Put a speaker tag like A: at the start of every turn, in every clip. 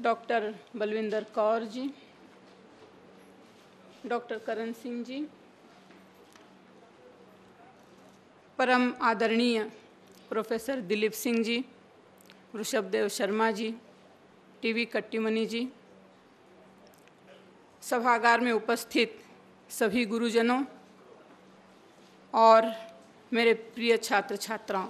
A: Doctor Balwinder Kaur ji doctor Karan Singh ji परम आदरणीय professor Dilip Singh ji Rishabhdev Sharma ji TV Kattimani ji सभागार में उपस्थित सभी गुरुजनों और मेरे प्रिय छात्र छात्राओं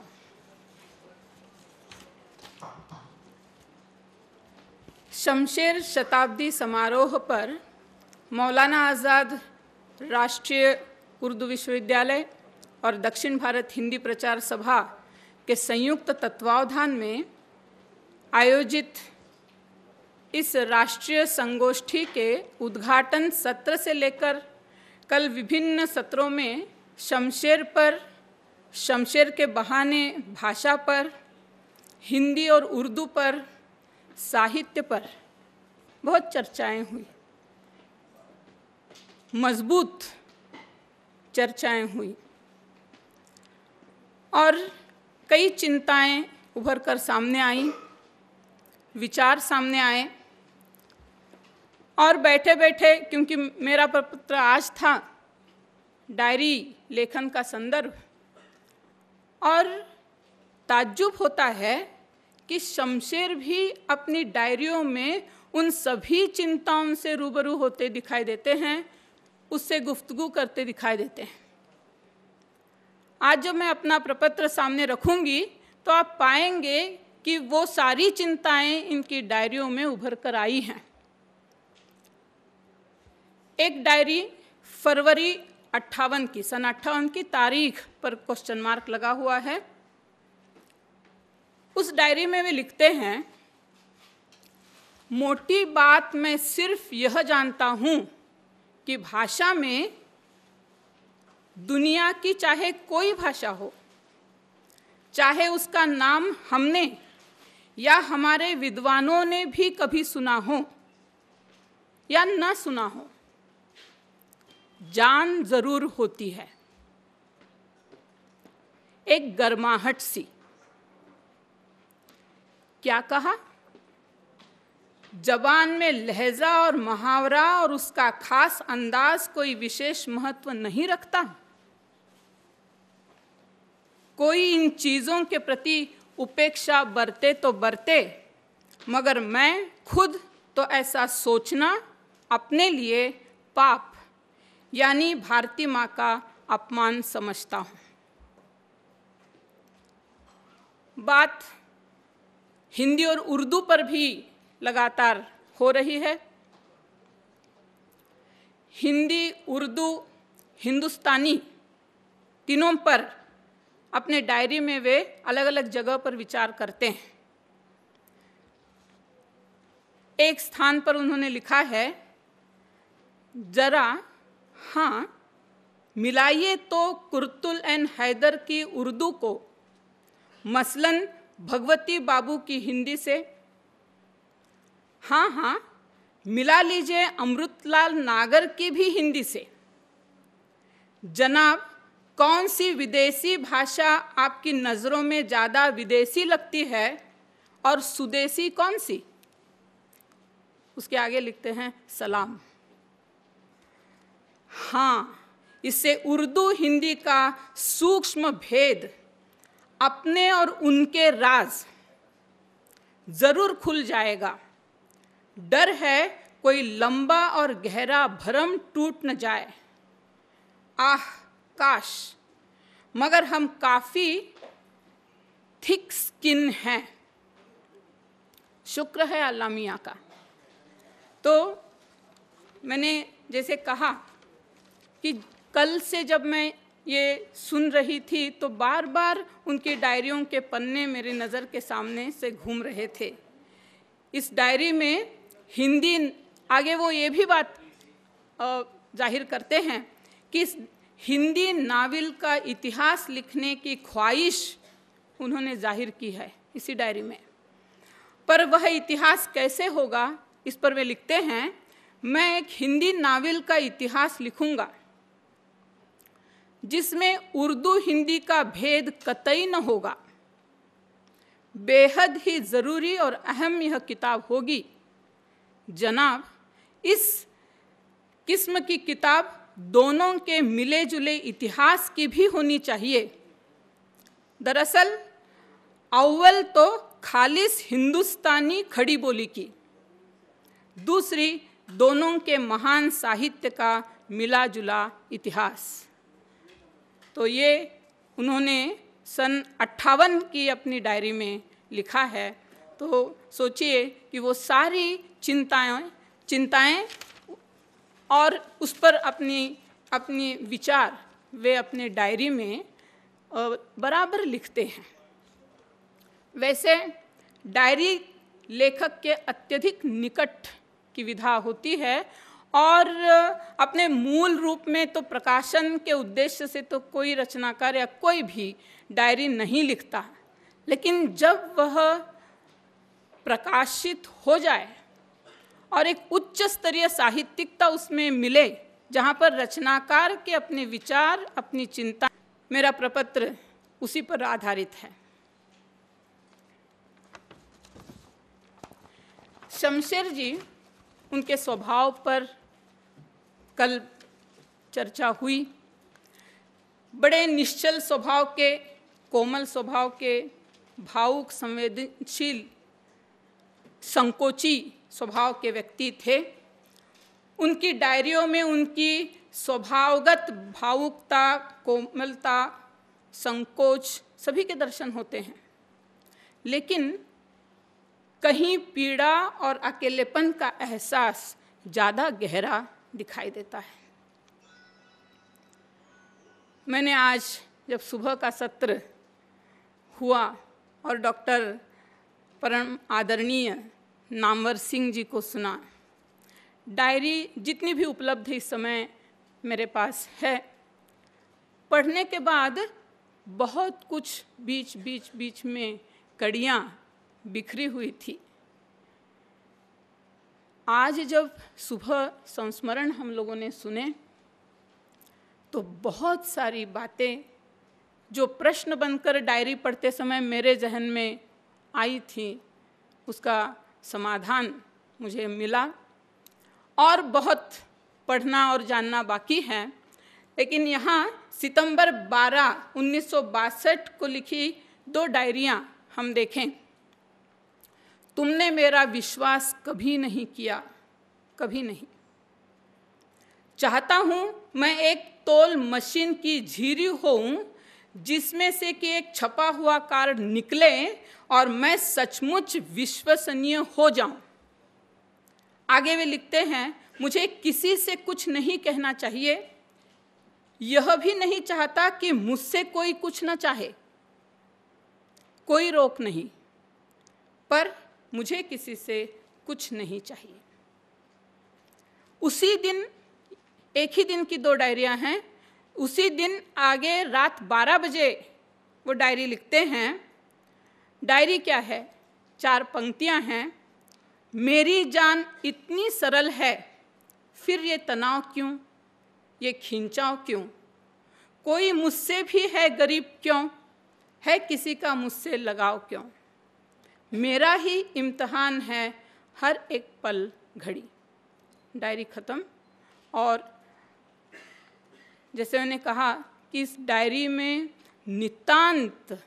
A: शमशेर शताब्दी समारोह पर मौलाना आज़ाद राष्ट्रीय उर्दू विश्वविद्यालय और दक्षिण भारत हिंदी प्रचार सभा के संयुक्त तत्वावधान में आयोजित इस राष्ट्रीय संगोष्ठी के उद्घाटन सत्र से लेकर कल विभिन्न सत्रों में शमशेर पर शमशेर के बहाने भाषा पर हिंदी और उर्दू पर साहित्य पर बहुत चर्चाएं हुई मजबूत चर्चाएं हुई और कई चिंताएं उभर कर सामने आईं विचार सामने आए और बैठे बैठे क्योंकि मेरा पत्र आज था डायरी लेखन का संदर्भ और ताज्जुब होता है कि शमशेर भी अपनी डायरियों में उन सभी चिंताओं से रूबरू होते दिखाई देते हैं उससे गुफ्तगु करते दिखाई देते हैं आज जब मैं अपना प्रपत्र सामने रखूंगी तो आप पाएंगे कि वो सारी चिंताएं इनकी डायरियों में उभर कर आई हैं एक डायरी फरवरी अट्ठावन की सन अट्ठावन की तारीख पर क्वेश्चन मार्क लगा हुआ है उस डायरी में वे लिखते हैं मोटी बात मैं सिर्फ यह जानता हूँ कि भाषा में दुनिया की चाहे कोई भाषा हो चाहे उसका नाम हमने या हमारे विद्वानों ने भी कभी सुना हो या न सुना हो जान जरूर होती है एक गर्माहट सी क्या कहा जबान में लहजा और मुहावरा और उसका खास अंदाज कोई विशेष महत्व नहीं रखता कोई इन चीज़ों के प्रति उपेक्षा बरते तो बरते मगर मैं खुद तो ऐसा सोचना अपने लिए पाप यानी भारती माँ का अपमान समझता हूँ बात हिंदी और उर्दू पर भी लगातार हो रही है हिंदी उर्दू हिंदुस्तानी तीनों पर अपने डायरी में वे अलग अलग जगह पर विचार करते हैं एक स्थान पर उन्होंने लिखा है जरा हाँ मिलाइए तो कुर्तुल एन हैदर की उर्दू को मसलन भगवती बाबू की हिंदी से हाँ हाँ मिला लीजिए अमृतलाल नागर की भी हिंदी से जनाब कौन सी विदेशी भाषा आपकी नज़रों में ज़्यादा विदेशी लगती है और सुदेशी कौन सी उसके आगे लिखते हैं सलाम हाँ इससे उर्दू हिंदी का सूक्ष्म भेद अपने और उनके राज ज़रूर खुल जाएगा डर है कोई लंबा और गहरा भरम टूट न जाए आह काश मगर हम काफ़ी थिक स्किन हैं शुक्र है अलामिया का तो मैंने जैसे कहा कि कल से जब मैं ये सुन रही थी तो बार बार उनकी डायरियों के पन्ने मेरी नज़र के सामने से घूम रहे थे इस डायरी में हिंदी आगे वो ये भी बात जाहिर करते हैं कि इस हिंदी नावल का इतिहास लिखने की ख्वाहिश उन्होंने जाहिर की है इसी डायरी में पर वह इतिहास कैसे होगा इस पर वे लिखते हैं मैं एक हिंदी नावल का इतिहास लिखूंगा जिसमें उर्दू हिंदी का भेद कतई न होगा बेहद ही ज़रूरी और अहम यह किताब होगी जनाब इस किस्म की किताब दोनों के मिले जुले इतिहास की भी होनी चाहिए दरअसल अव्वल तो खालिस हिंदुस्तानी खड़ी बोली की दूसरी दोनों के महान साहित्य का मिला जुला इतिहास तो ये उन्होंने सन अट्ठावन की अपनी डायरी में लिखा है तो सोचिए कि वो सारी चिंताएं चिंताएं और उस पर अपनी अपने विचार वे अपने डायरी में बराबर लिखते हैं वैसे डायरी लेखक के अत्यधिक निकट की विधा होती है और अपने मूल रूप में तो प्रकाशन के उद्देश्य से तो कोई रचनाकार या कोई भी डायरी नहीं लिखता लेकिन जब वह प्रकाशित हो जाए और एक उच्च स्तरीय साहित्यिकता उसमें मिले जहाँ पर रचनाकार के अपने विचार अपनी चिंता मेरा प्रपत्र उसी पर आधारित है शमशेर जी उनके स्वभाव पर कल चर्चा हुई बड़े निश्चल स्वभाव के कोमल स्वभाव के भावुक संवेदनशील संकोची स्वभाव के व्यक्ति थे उनकी डायरियों में उनकी स्वभावगत भावुकता कोमलता संकोच सभी के दर्शन होते हैं लेकिन कहीं पीड़ा और अकेलेपन का एहसास ज़्यादा गहरा दिखाई देता है मैंने आज जब सुबह का सत्र हुआ और डॉक्टर परम आदरणीय नामवर सिंह जी को सुना डायरी जितनी भी उपलब्ध इस समय मेरे पास है पढ़ने के बाद बहुत कुछ बीच बीच बीच में कड़ियाँ बिखरी हुई थी आज जब सुबह संस्मरण हम लोगों ने सुने तो बहुत सारी बातें जो प्रश्न बनकर डायरी पढ़ते समय मेरे जहन में आई थी उसका समाधान मुझे मिला और बहुत पढ़ना और जानना बाकी है लेकिन यहाँ सितंबर 12 उन्नीस को लिखी दो डायरियाँ हम देखें तुमने मेरा विश्वास कभी नहीं किया कभी नहीं चाहता हूं मैं एक तोल मशीन की झीरी होऊं जिसमें से कि एक छपा हुआ कार्ड निकले और मैं सचमुच विश्वसनीय हो जाऊं आगे वे लिखते हैं मुझे किसी से कुछ नहीं कहना चाहिए यह भी नहीं चाहता कि मुझसे कोई कुछ ना चाहे कोई रोक नहीं पर मुझे किसी से कुछ नहीं चाहिए उसी दिन एक ही दिन की दो डायरियाँ हैं उसी दिन आगे रात 12 बजे वो डायरी लिखते हैं डायरी क्या है चार पंक्तियाँ हैं मेरी जान इतनी सरल है फिर ये तनाव क्यों ये खींचाव क्यों कोई मुझसे भी है गरीब क्यों है किसी का मुझसे लगाव क्यों मेरा ही इम्तहान है हर एक पल घड़ी डायरी ख़त्म और जैसे उन्होंने कहा कि इस डायरी में नितांत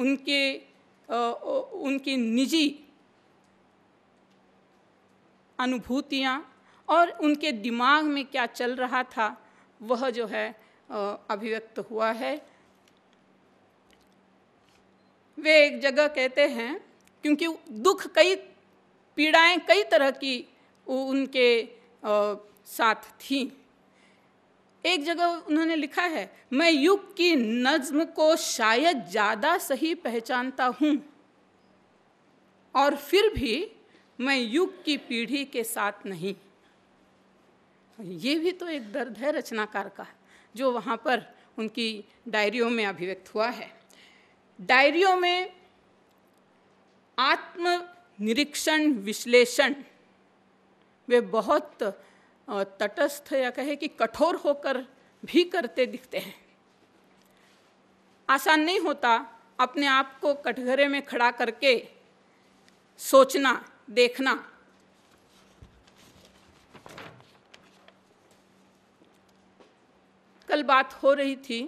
A: उनके उनकी निजी अनुभूतियाँ और उनके दिमाग में क्या चल रहा था वह जो है अभिव्यक्त हुआ है वे एक जगह कहते हैं क्योंकि दुख कई पीड़ाएं कई तरह की उनके साथ थी एक जगह उन्होंने लिखा है मैं युग की नज्म को शायद ज़्यादा सही पहचानता हूँ और फिर भी मैं युग की पीढ़ी के साथ नहीं ये भी तो एक दर्द है रचनाकार का जो वहाँ पर उनकी डायरियों में अभिव्यक्त हुआ है डायरियों में आत्म निरीक्षण विश्लेषण वे बहुत तटस्थ या कहे कि कठोर होकर भी करते दिखते हैं आसान नहीं होता अपने आप को कटघरे में खड़ा करके सोचना देखना कल बात हो रही थी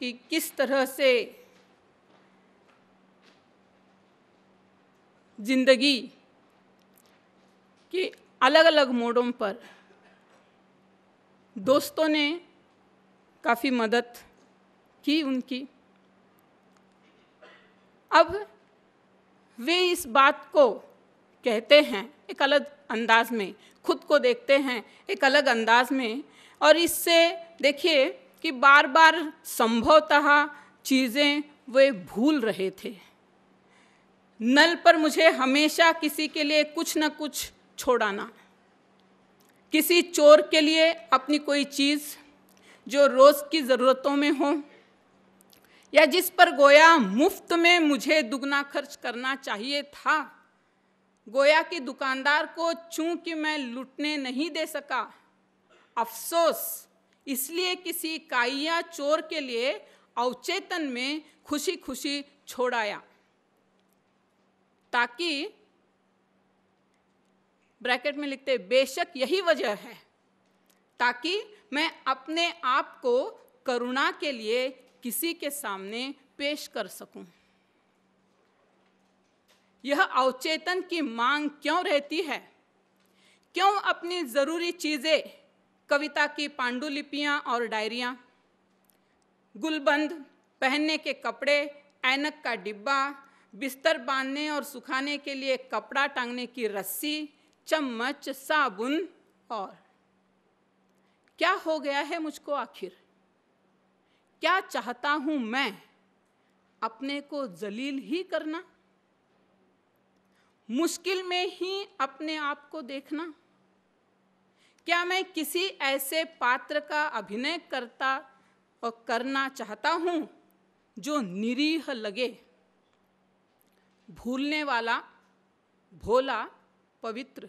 A: कि किस तरह से जिंदगी के अलग अलग मोड़ों पर दोस्तों ने काफ़ी मदद की उनकी अब वे इस बात को कहते हैं एक अलग अंदाज में खुद को देखते हैं एक अलग अंदाज में और इससे देखिए कि बार बार संभवतः चीज़ें वे भूल रहे थे नल पर मुझे हमेशा किसी के लिए कुछ न कुछ छोड़ाना किसी चोर के लिए अपनी कोई चीज़ जो रोज़ की ज़रूरतों में हो या जिस पर गोया मुफ्त में मुझे दुगना खर्च करना चाहिए था गोया की दुकानदार को चूंकि मैं लुटने नहीं दे सका अफसोस इसलिए किसी काइया चोर के लिए अवचेतन में खुशी खुशी छोड़ाया ताकि ब्रैकेट में लिखते बेशक यही वजह है ताकि मैं अपने आप को करुणा के लिए किसी के सामने पेश कर सकूं। यह अवचेतन की मांग क्यों रहती है क्यों अपनी ज़रूरी चीज़ें कविता की पांडुलिपियां और डायरिया गुलबंद पहनने के कपड़े ऐनक का डिब्बा बिस्तर बांधने और सुखाने के लिए कपड़ा टांगने की रस्सी चम्मच साबुन और क्या हो गया है मुझको आखिर क्या चाहता हूं मैं अपने को जलील ही करना मुश्किल में ही अपने आप को देखना क्या मैं किसी ऐसे पात्र का अभिनय करता और करना चाहता हूं जो निरीह लगे भूलने वाला भोला पवित्र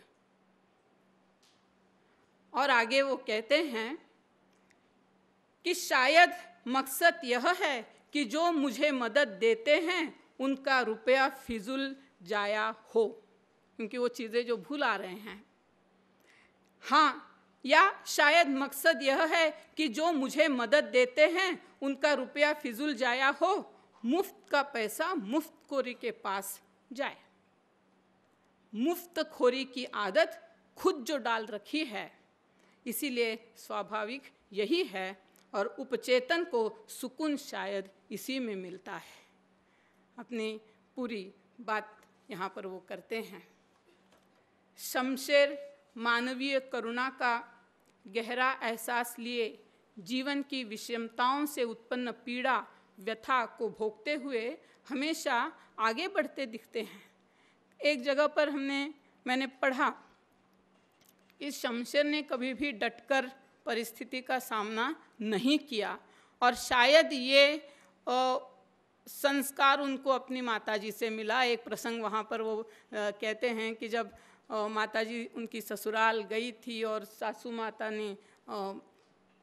A: और आगे वो कहते हैं कि शायद मकसद यह है कि जो मुझे मदद देते हैं उनका रुपया फिजुल जाया हो क्योंकि वो चीज़ें जो भूल आ रहे हैं हाँ या शायद मकसद यह है कि जो मुझे मदद देते हैं उनका रुपया फिजुल जाया हो मुफ्त का पैसा मुफ्त खोरी के पास जाए मुफ्त खोरी की आदत खुद जो डाल रखी है इसीलिए स्वाभाविक यही है और उपचेतन को सुकून शायद इसी में मिलता है अपनी पूरी बात यहाँ पर वो करते हैं शमशेर मानवीय करुणा का गहरा एहसास लिए जीवन की विषमताओं से उत्पन्न पीड़ा व्यथा को भोगते हुए हमेशा आगे बढ़ते दिखते हैं एक जगह पर हमने मैंने पढ़ा कि शमशेर ने कभी भी डटकर परिस्थिति का सामना नहीं किया और शायद ये ओ, संस्कार उनको अपनी माताजी से मिला एक प्रसंग वहाँ पर वो आ, कहते हैं कि जब माताजी उनकी ससुराल गई थी और सासू माता ने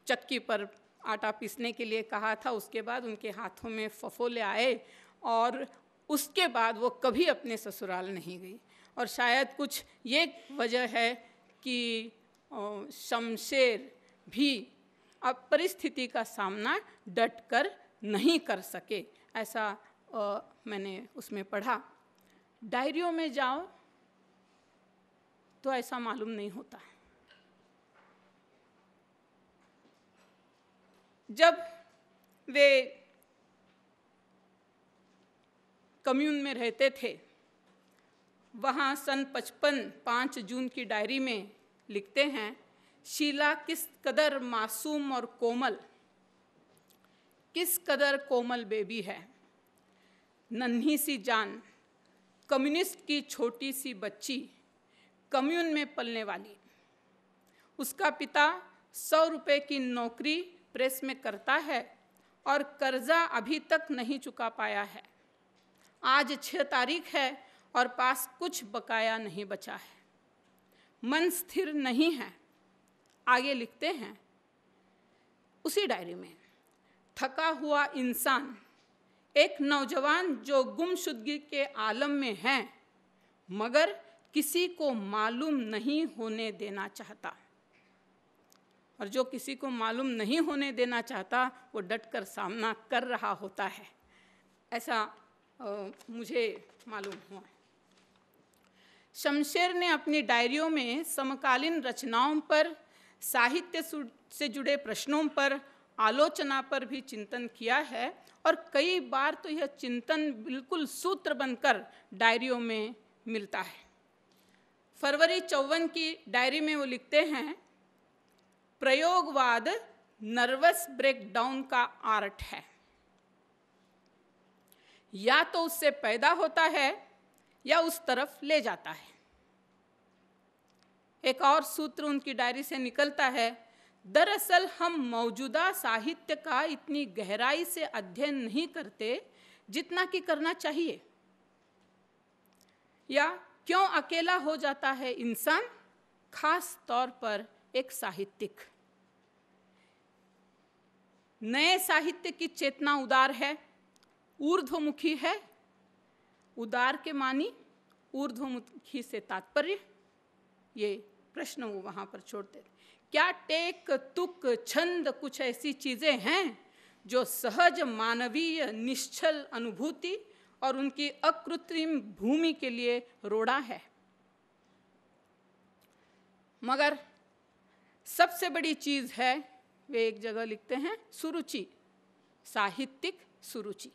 A: चक्की पर आटा पीसने के लिए कहा था उसके बाद उनके हाथों में फफोले आए और उसके बाद वो कभी अपने ससुराल नहीं गई और शायद कुछ ये वजह है कि शमशेर भी अब परिस्थिति का सामना डट कर नहीं कर सके ऐसा आ, मैंने उसमें पढ़ा डायरियों में जाओ तो ऐसा मालूम नहीं होता है जब वे कम्यून में रहते थे वहाँ सन पचपन पाँच जून की डायरी में लिखते हैं शीला किस कदर मासूम और कोमल किस कदर कोमल बेबी है नन्ही सी जान कम्युनिस्ट की छोटी सी बच्ची कम्यून में पलने वाली उसका पिता सौ रुपए की नौकरी प्रेस में करता है और कर्जा अभी तक नहीं चुका पाया है आज छः तारीख है और पास कुछ बकाया नहीं बचा है मन स्थिर नहीं है आगे लिखते हैं उसी डायरी में थका हुआ इंसान एक नौजवान जो गुमशुदगी के आलम में है मगर किसी को मालूम नहीं होने देना चाहता और जो किसी को मालूम नहीं होने देना चाहता वो डट कर सामना कर रहा होता है ऐसा आ, मुझे मालूम हुआ शमशेर ने अपनी डायरियों में समकालीन रचनाओं पर साहित्य से जुड़े प्रश्नों पर आलोचना पर भी चिंतन किया है और कई बार तो यह चिंतन बिल्कुल सूत्र बनकर डायरियों में मिलता है फरवरी चौवन की डायरी में वो लिखते हैं प्रयोगवाद नर्वस ब्रेकडाउन का आर्ट है या तो उससे पैदा होता है या उस तरफ ले जाता है एक और सूत्र उनकी डायरी से निकलता है दरअसल हम मौजूदा साहित्य का इतनी गहराई से अध्ययन नहीं करते जितना कि करना चाहिए या क्यों अकेला हो जाता है इंसान खास तौर पर एक साहित्यिक नए साहित्य की चेतना उदार है ऊर्ध्वमुखी है उदार के मानी ऊर्ध्वमुखी से तात्पर्य ये प्रश्न वो वहां पर छोड़ देते क्या टेक तुक छंद कुछ ऐसी चीज़ें हैं जो सहज मानवीय निश्चल अनुभूति और उनकी अकृत्रिम भूमि के लिए रोड़ा है मगर सबसे बड़ी चीज़ है वे एक जगह लिखते हैं सुरुचि साहित्यिक सुरुचि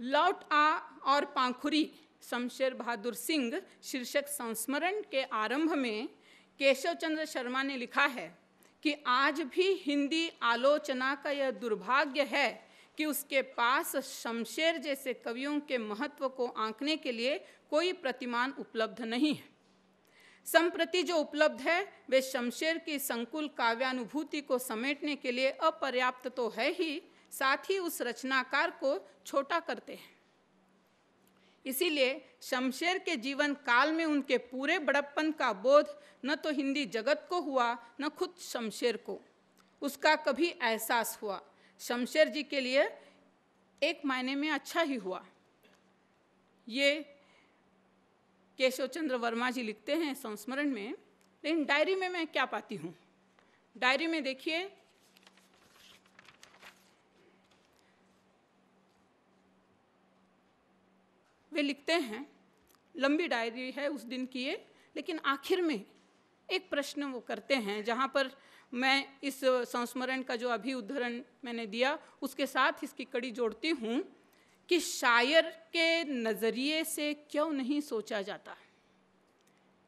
A: लौट आ और पांखुरी शमशेर बहादुर सिंह शीर्षक संस्मरण के आरंभ में केशव चंद्र शर्मा ने लिखा है कि आज भी हिंदी आलोचना का यह दुर्भाग्य है कि उसके पास शमशेर जैसे कवियों के महत्व को आंकने के लिए कोई प्रतिमान उपलब्ध नहीं है संप्रति जो उपलब्ध है वे शमशेर की संकुल काव्यानुभूति को समेटने के लिए अपर्याप्त तो है ही साथ ही उस रचनाकार को छोटा करते हैं इसीलिए शमशेर के जीवन काल में उनके पूरे बड़प्पन का बोध न तो हिंदी जगत को हुआ न खुद शमशेर को उसका कभी एहसास हुआ शमशेर जी के लिए एक मायने में अच्छा ही हुआ ये केशव चंद्र वर्मा जी लिखते हैं संस्मरण में लेकिन डायरी में मैं क्या पाती हूँ डायरी में देखिए वे लिखते हैं लंबी डायरी है उस दिन की ये लेकिन आखिर में एक प्रश्न वो करते हैं जहाँ पर मैं इस संस्मरण का जो अभी उद्धरण मैंने दिया उसके साथ इसकी कड़ी जोड़ती हूँ कि शायर के नज़रिए से क्यों नहीं सोचा जाता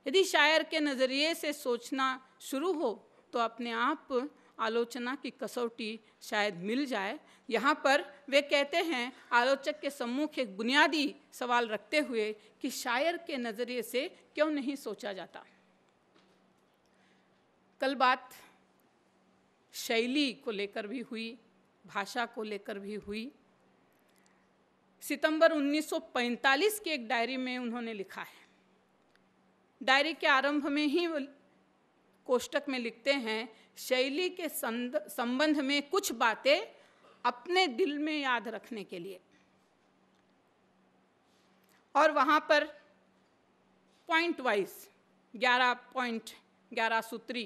A: यदि शायर के नज़रिए से सोचना शुरू हो तो अपने आप आलोचना की कसौटी शायद मिल जाए यहाँ पर वे कहते हैं आलोचक के सम्मुख एक बुनियादी सवाल रखते हुए कि शायर के नज़रिए से क्यों नहीं सोचा जाता कल बात शैली को लेकर भी हुई भाषा को लेकर भी हुई सितंबर 1945 की एक डायरी में उन्होंने लिखा है डायरी के आरंभ में ही कोष्टक में लिखते हैं शैली के संबंध में कुछ बातें अपने दिल में याद रखने के लिए और वहाँ पर पॉइंट वाइज ग्यारह पॉइंट ग्यारह सूत्री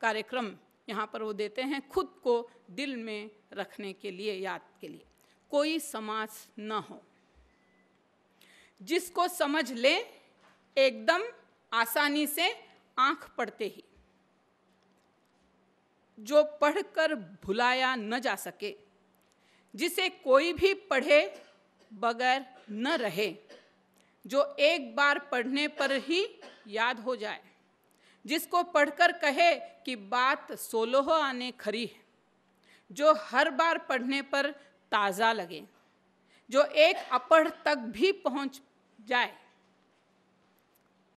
A: कार्यक्रम यहाँ पर वो देते हैं खुद को दिल में रखने के लिए याद के लिए कोई समाज न हो जिसको समझ ले एकदम आसानी से आंख पड़ते ही जो पढ़कर भुलाया न जा सके जिसे कोई भी पढ़े बगैर न रहे जो एक बार पढ़ने पर ही याद हो जाए जिसको पढ़कर कहे कि बात सोलोह आने खरी है जो हर बार पढ़ने पर ताज़ा लगे जो एक अपढ़ तक भी पहुंच जाए